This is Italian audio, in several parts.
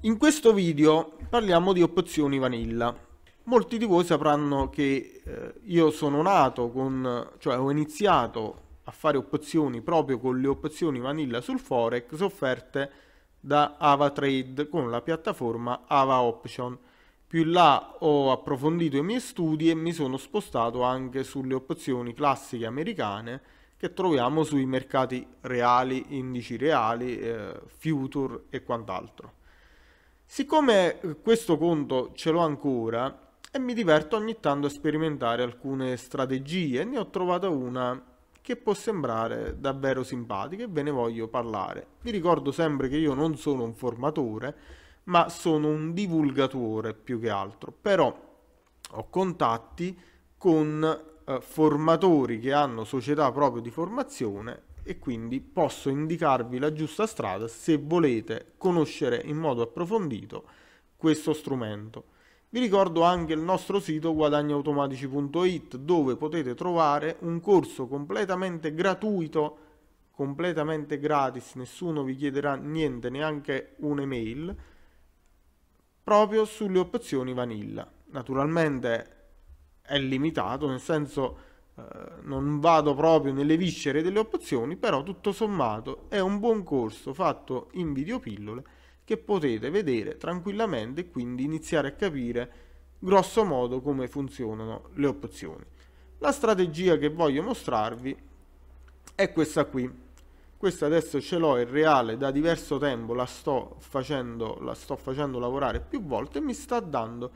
In questo video parliamo di opzioni vanilla. Molti di voi sapranno che eh, io sono nato con, cioè ho iniziato a fare opzioni proprio con le opzioni vanilla sul Forex offerte da AvaTrade con la piattaforma AvaOption. Più in là ho approfondito i miei studi e mi sono spostato anche sulle opzioni classiche americane che troviamo sui mercati reali, indici reali, eh, future e quant'altro. Siccome eh, questo conto ce l'ho ancora e mi diverto ogni tanto a sperimentare alcune strategie, ne ho trovata una che può sembrare davvero simpatica e ve ne voglio parlare. Vi ricordo sempre che io non sono un formatore, ma sono un divulgatore più che altro, però ho contatti con eh, formatori che hanno società proprio di formazione e quindi posso indicarvi la giusta strada se volete conoscere in modo approfondito questo strumento. Vi ricordo anche il nostro sito guadagniautomatici.it dove potete trovare un corso completamente gratuito, completamente gratis, nessuno vi chiederà niente, neanche un'email, proprio sulle opzioni vanilla. Naturalmente è limitato, nel senso eh, non vado proprio nelle viscere delle opzioni, però tutto sommato è un buon corso fatto in videopillole che potete vedere tranquillamente e quindi iniziare a capire grosso modo come funzionano le opzioni. La strategia che voglio mostrarvi è questa qui. Questa adesso ce l'ho in reale da diverso tempo, la sto facendo, la sto facendo lavorare più volte e mi sta dando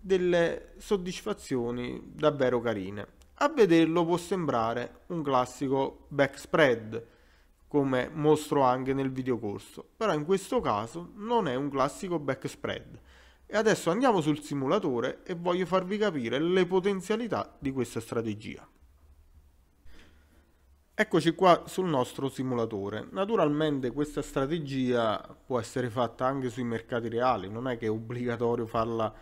delle soddisfazioni davvero carine. A vederlo può sembrare un classico backspread, come mostro anche nel videocorso, però in questo caso non è un classico backspread. E adesso andiamo sul simulatore e voglio farvi capire le potenzialità di questa strategia. Eccoci qua sul nostro simulatore. Naturalmente questa strategia può essere fatta anche sui mercati reali, non è che è obbligatorio farla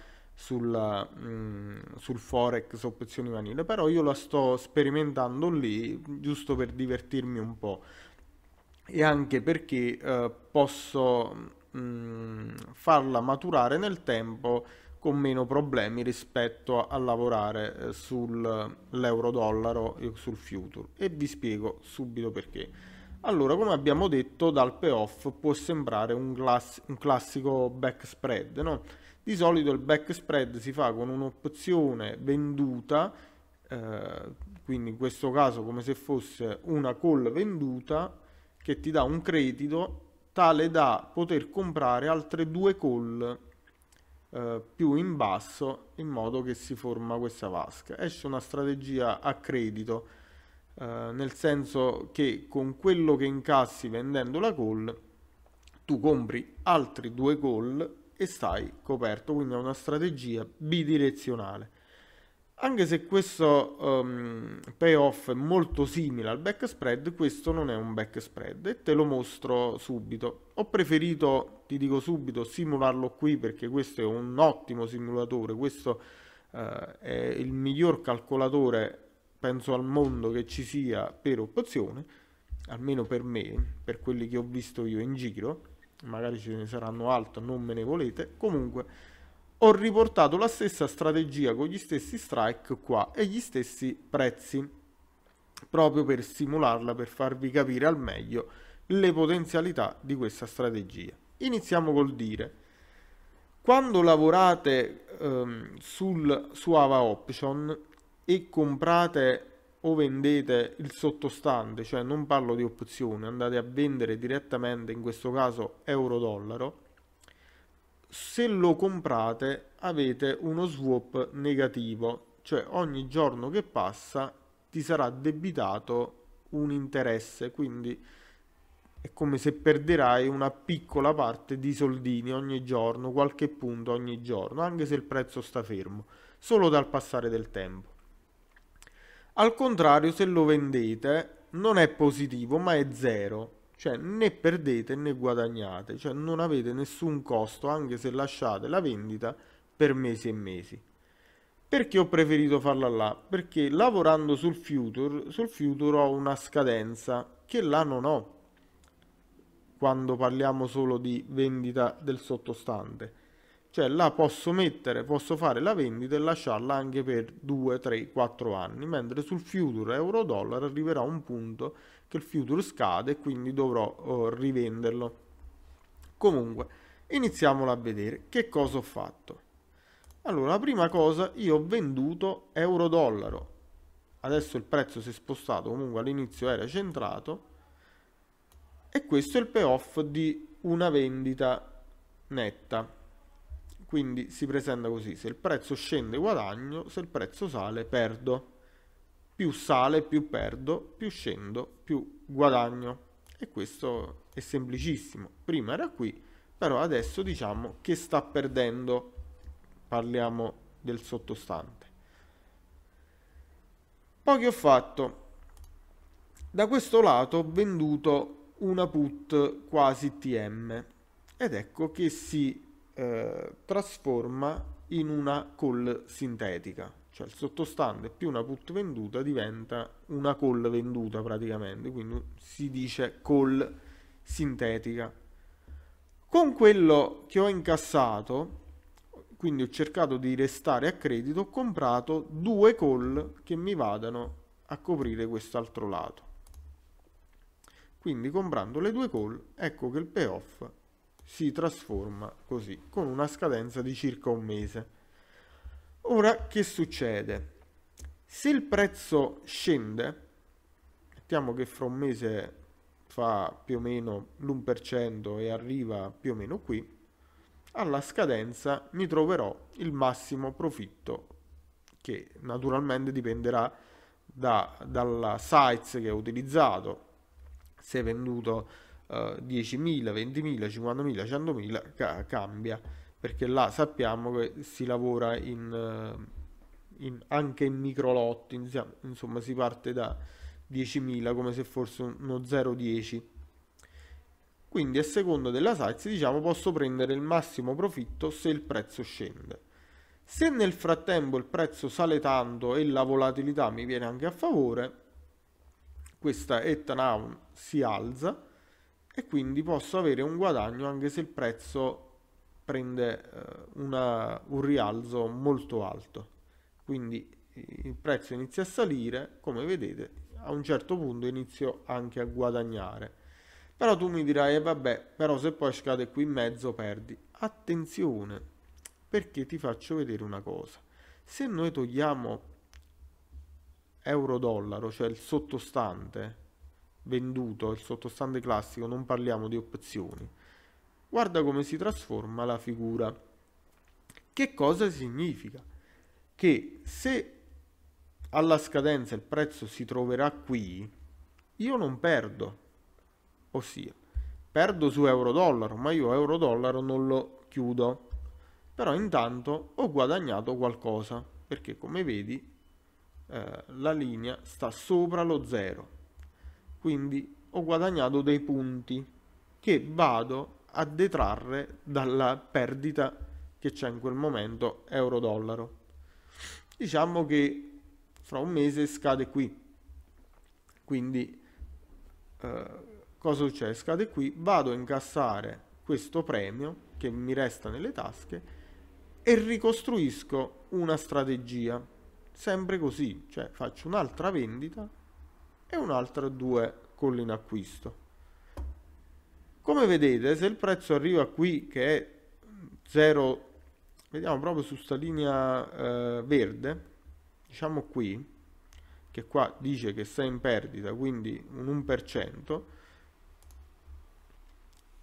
sul, mh, mm, sul forex opzioni vanille però io la sto sperimentando lì giusto per divertirmi un po' e anche perché eh, posso mh, mm, farla maturare nel tempo con meno problemi rispetto a, a lavorare eh, sull'euro dollaro e eh, sul future e vi spiego subito perché allora, come abbiamo detto, dal payoff può sembrare un, class- un classico back spread, no? Di solito il back spread si fa con un'opzione venduta, eh, quindi in questo caso come se fosse una call venduta che ti dà un credito tale da poter comprare altre due call eh, più in basso in modo che si forma questa vasca. Esce una strategia a credito, eh, nel senso che con quello che incassi vendendo la call tu compri altri due call e stai coperto, quindi è una strategia bidirezionale. Anche se questo um, payoff è molto simile al back spread, questo non è un back spread e te lo mostro subito. Ho preferito, ti dico subito, simularlo qui perché questo è un ottimo simulatore, questo uh, è il miglior calcolatore, penso al mondo, che ci sia per opzione, almeno per me, per quelli che ho visto io in giro magari ce ne saranno altre, non me ne volete, comunque ho riportato la stessa strategia con gli stessi strike qua e gli stessi prezzi proprio per simularla, per farvi capire al meglio le potenzialità di questa strategia. Iniziamo col dire, quando lavorate ehm, sul, su AVA Option e comprate o vendete il sottostante, cioè non parlo di opzioni, andate a vendere direttamente, in questo caso euro-dollaro, se lo comprate avete uno swap negativo, cioè ogni giorno che passa ti sarà debitato un interesse, quindi è come se perderai una piccola parte di soldini ogni giorno, qualche punto ogni giorno, anche se il prezzo sta fermo, solo dal passare del tempo. Al contrario, se lo vendete, non è positivo, ma è zero. Cioè, né perdete né guadagnate. Cioè, non avete nessun costo, anche se lasciate la vendita per mesi e mesi. Perché ho preferito farla là? Perché lavorando sul future, sul future ho una scadenza che là non ho quando parliamo solo di vendita del sottostante cioè la posso mettere, posso fare la vendita e lasciarla anche per 2, 3, 4 anni, mentre sul future euro-dollaro arriverà un punto che il future scade e quindi dovrò oh, rivenderlo. Comunque, iniziamolo a vedere che cosa ho fatto. Allora, la prima cosa, io ho venduto euro-dollaro. Adesso il prezzo si è spostato, comunque all'inizio era centrato. E questo è il payoff di una vendita netta quindi si presenta così, se il prezzo scende guadagno, se il prezzo sale perdo. Più sale più perdo, più scendo più guadagno. E questo è semplicissimo. Prima era qui, però adesso diciamo che sta perdendo. Parliamo del sottostante. Poi che ho fatto? Da questo lato ho venduto una put quasi TM ed ecco che si eh, trasforma in una call sintetica, cioè il sottostante più una put venduta diventa una call venduta praticamente, quindi si dice call sintetica. Con quello che ho incassato, quindi ho cercato di restare a credito, ho comprato due call che mi vadano a coprire quest'altro lato. Quindi comprando le due call, ecco che il payoff si trasforma così con una scadenza di circa un mese. Ora che succede? Se il prezzo scende, mettiamo che fra un mese fa più o meno l'1% e arriva più o meno qui, alla scadenza mi troverò il massimo profitto che naturalmente dipenderà da, dalla size che ho utilizzato, se venduto 10.000, 20.000, 50.000, 100.000 ca- cambia perché là sappiamo che si lavora in, in, anche in microlotti, insomma si parte da 10.000 come se fosse uno 0,10. Quindi a seconda della size diciamo posso prendere il massimo profitto se il prezzo scende. Se nel frattempo il prezzo sale tanto e la volatilità mi viene anche a favore, questa Ethan si alza e quindi posso avere un guadagno anche se il prezzo prende eh, una, un rialzo molto alto. Quindi il prezzo inizia a salire, come vedete, a un certo punto inizio anche a guadagnare. Però tu mi dirai, eh vabbè, però se poi scade qui in mezzo perdi. Attenzione, perché ti faccio vedere una cosa. Se noi togliamo euro-dollaro, cioè il sottostante, venduto il sottostante classico, non parliamo di opzioni. Guarda come si trasforma la figura. Che cosa significa? Che se alla scadenza il prezzo si troverà qui, io non perdo, ossia perdo su euro-dollaro, ma io euro-dollaro non lo chiudo. Però intanto ho guadagnato qualcosa, perché come vedi eh, la linea sta sopra lo zero quindi ho guadagnato dei punti che vado a detrarre dalla perdita che c'è in quel momento euro-dollaro. Diciamo che fra un mese scade qui, quindi eh, cosa succede? Scade qui, vado a incassare questo premio che mi resta nelle tasche e ricostruisco una strategia, sempre così, cioè faccio un'altra vendita e un'altra 2 con l'inacquisto. Come vedete, se il prezzo arriva qui che è 0, vediamo proprio su sta linea eh, verde, diciamo qui, che qua dice che sei in perdita, quindi un 1%,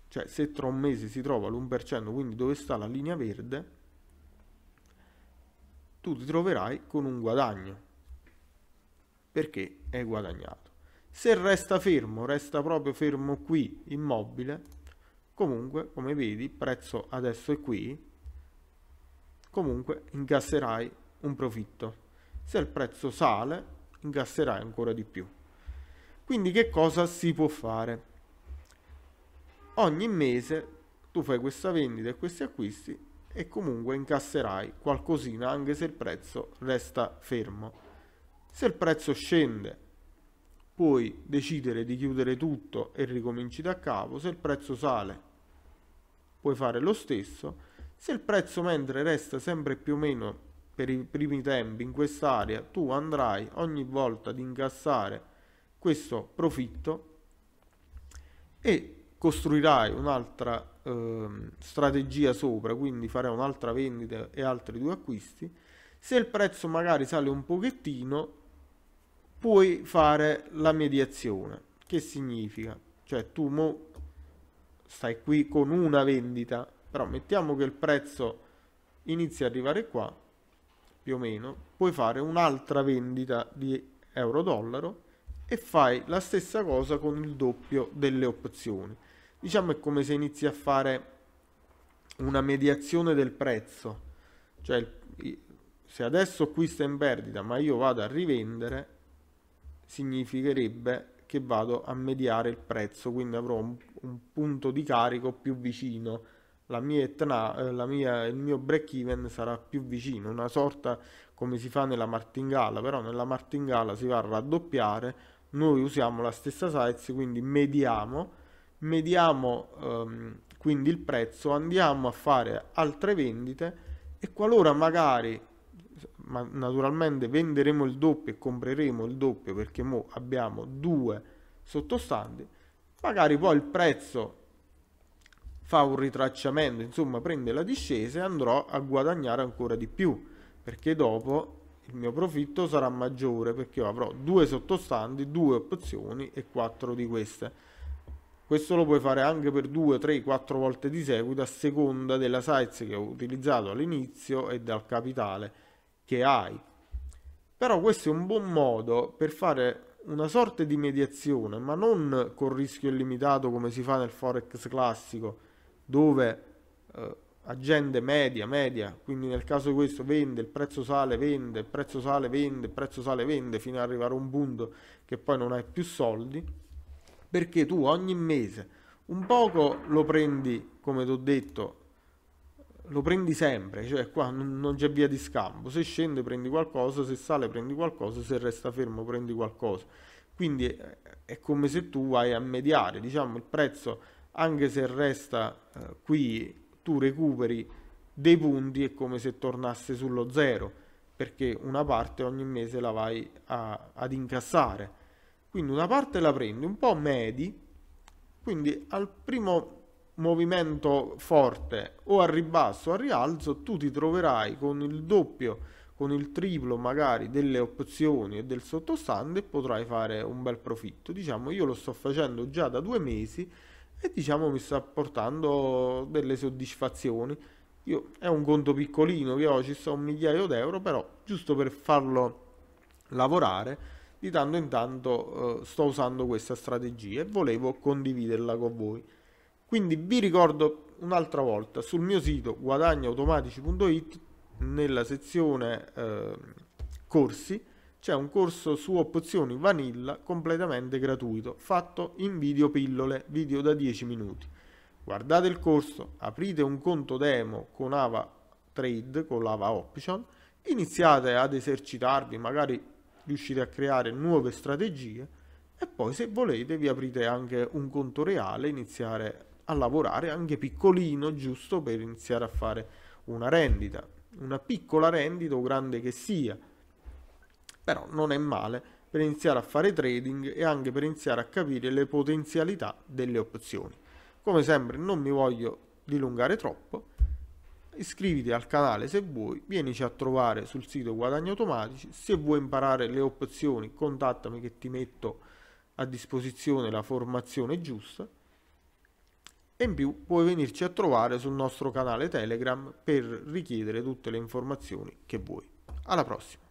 cioè se tra un mese si trova l'1%, quindi dove sta la linea verde, tu ti troverai con un guadagno perché è guadagnato. Se resta fermo, resta proprio fermo qui, immobile, comunque, come vedi, il prezzo adesso è qui, comunque incasserai un profitto. Se il prezzo sale, incasserai ancora di più. Quindi che cosa si può fare? Ogni mese tu fai questa vendita e questi acquisti e comunque incasserai qualcosina anche se il prezzo resta fermo se il prezzo scende puoi decidere di chiudere tutto e ricominci da capo, se il prezzo sale puoi fare lo stesso, se il prezzo mentre resta sempre più o meno per i primi tempi in quest'area, tu andrai ogni volta ad incassare questo profitto e costruirai un'altra eh, strategia sopra, quindi farai un'altra vendita e altri due acquisti. Se il prezzo magari sale un pochettino, puoi fare la mediazione. Che significa? Cioè tu mo stai qui con una vendita, però mettiamo che il prezzo inizia ad arrivare qua, più o meno, puoi fare un'altra vendita di euro-dollaro e fai la stessa cosa con il doppio delle opzioni. Diciamo è come se inizi a fare una mediazione del prezzo, cioè se adesso qui sta in perdita ma io vado a rivendere, significherebbe che vado a mediare il prezzo, quindi avrò un, un punto di carico più vicino. La mia etna, eh, la mia, il mio break even sarà più vicino, una sorta come si fa nella martingala, però nella martingala si va a raddoppiare, noi usiamo la stessa size, quindi mediamo, mediamo ehm, quindi il prezzo, andiamo a fare altre vendite e qualora magari ma naturalmente venderemo il doppio e compreremo il doppio perché mo abbiamo due sottostanti magari poi il prezzo fa un ritracciamento insomma prende la discesa e andrò a guadagnare ancora di più perché dopo il mio profitto sarà maggiore perché io avrò due sottostanti due opzioni e quattro di queste questo lo puoi fare anche per 2, 3, 4 volte di seguito a seconda della size che ho utilizzato all'inizio e dal capitale che hai. Però questo è un buon modo per fare una sorta di mediazione, ma non con rischio illimitato come si fa nel forex classico, dove eh, agende media, media, quindi nel caso di questo vende, il prezzo sale, vende, il prezzo sale, vende, il prezzo sale, vende, fino ad arrivare a un punto che poi non hai più soldi, perché tu ogni mese un poco lo prendi, come ti ho detto, lo prendi sempre, cioè qua non, c'è via di scampo, se scende prendi qualcosa, se sale prendi qualcosa, se resta fermo prendi qualcosa. Quindi è, è come se tu vai a mediare, diciamo il prezzo anche se resta eh, qui tu recuperi dei punti è come se tornasse sullo zero perché una parte ogni mese la vai a, ad incassare quindi una parte la prendi un po' medi quindi al primo movimento forte o al ribasso o al rialzo, tu ti troverai con il doppio, con il triplo magari delle opzioni e del sottostante e potrai fare un bel profitto. Diciamo, io lo sto facendo già da due mesi e diciamo mi sta portando delle soddisfazioni. Io, è un conto piccolino che ho, ci sto un migliaio d'euro, però giusto per farlo lavorare di tanto in tanto eh, sto usando questa strategia e volevo condividerla con voi. Quindi vi ricordo un'altra volta sul mio sito guadagniautomatici.it nella sezione eh, corsi c'è un corso su opzioni vanilla completamente gratuito fatto in video pillole, video da 10 minuti. Guardate il corso, aprite un conto demo con Ava Trade, con l'Ava Option, iniziate ad esercitarvi, magari riuscite a creare nuove strategie e poi se volete vi aprite anche un conto reale, iniziare a lavorare anche piccolino, giusto per iniziare a fare una rendita, una piccola rendita o grande che sia, però non è male per iniziare a fare trading e anche per iniziare a capire le potenzialità delle opzioni. Come sempre non mi voglio dilungare troppo, iscriviti al canale se vuoi, vienici a trovare sul sito Guadagni Automatici, se vuoi imparare le opzioni contattami che ti metto a disposizione la formazione giusta e in più puoi venirci a trovare sul nostro canale Telegram per richiedere tutte le informazioni che vuoi. Alla prossima!